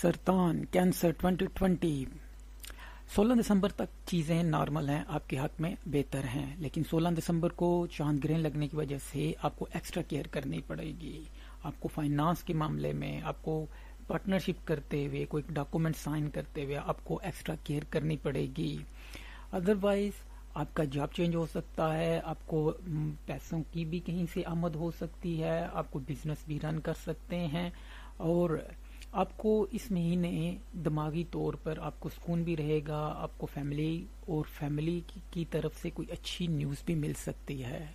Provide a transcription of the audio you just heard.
सरतान cancer 2020 16 दिसंबर तक चीज़ें normal हैं आपके हक में बेहतर हैं लेकिन 16 दिसंबर को चांद ग्रहण लगने की वजह से आपको एक्स्ट्रा केयर करनी पड़ेगी आपको फाइनेंस के मामले में आपको पार्टनरशिप करते हुए कोई डॉक्यूमेंट साइन करते हुए आपको एक्स्ट्रा केयर करनी पड़ेगी अदरवाइज आपका जॉब चेंज हो सकता है आपको पैसों की भी कहीं से आमद हो सकती है आपको बिजनेस भी रन कर सकते हैं और आपको इस महीने दिमागी तौर पर आपको सुकून भी रहेगा आपको फैमिली और फैमिली की तरफ से कोई अच्छी न्यूज़ भी मिल सकती है